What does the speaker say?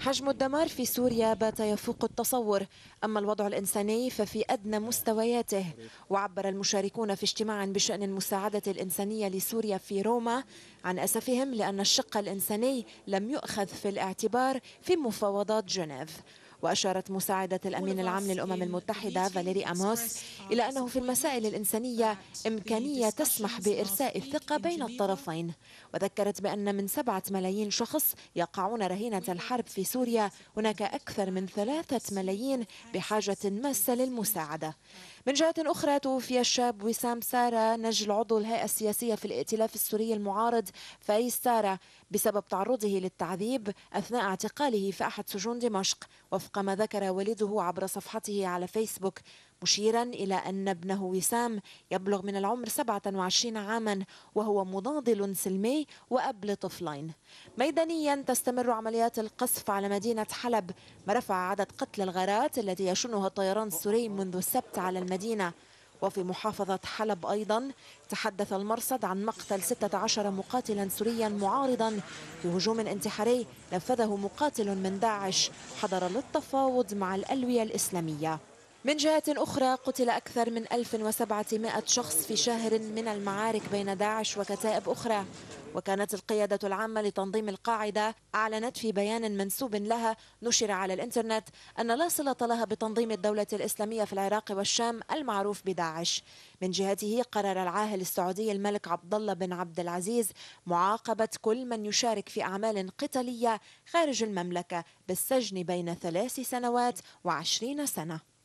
حجم الدمار في سوريا بات يفوق التصور أما الوضع الإنساني ففي أدنى مستوياته وعبر المشاركون في اجتماع بشأن المساعدة الإنسانية لسوريا في روما عن أسفهم لأن الشق الإنساني لم يؤخذ في الاعتبار في مفاوضات جنيف وأشارت مساعدة الأمين العام للأمم المتحدة فاليري أموس إلى أنه في المسائل الإنسانية إمكانية تسمح بإرساء الثقة بين الطرفين وذكرت بأن من سبعة ملايين شخص يقعون رهينة الحرب في سوريا هناك أكثر من ثلاثة ملايين بحاجة ماسة للمساعدة من جهة أخرى توفي الشاب وسام سارة نجل عضو الهيئة السياسية في الائتلاف السوري المعارض فايز سارة بسبب تعرضه للتعذيب أثناء اعتقاله في أحد سجون دمشق وفى وفق ما ذكر والده عبر صفحته على فيسبوك مشيرا إلى أن ابنه وسام يبلغ من العمر 27 عاما وهو مناضل سلمي وأب لطفلين ميدانيا تستمر عمليات القصف على مدينة حلب ما رفع عدد قتل الغارات التي يشنها الطيران السوري منذ السبت على المدينة وفي محافظة حلب أيضا تحدث المرصد عن مقتل 16 مقاتلا سوريا معارضا في هجوم انتحاري نفذه مقاتل من داعش حضر للتفاوض مع الألوية الإسلامية من جهة أخرى قتل أكثر من 1700 شخص في شهر من المعارك بين داعش وكتائب أخرى وكانت القيادة العامة لتنظيم القاعدة أعلنت في بيان منسوب لها نشر على الإنترنت أن لا صلة لها بتنظيم الدولة الإسلامية في العراق والشام المعروف بداعش من جهته قرر العاهل السعودي الملك عبد الله بن عبد العزيز معاقبة كل من يشارك في أعمال قتالية خارج المملكة بالسجن بين ثلاث سنوات وعشرين سنة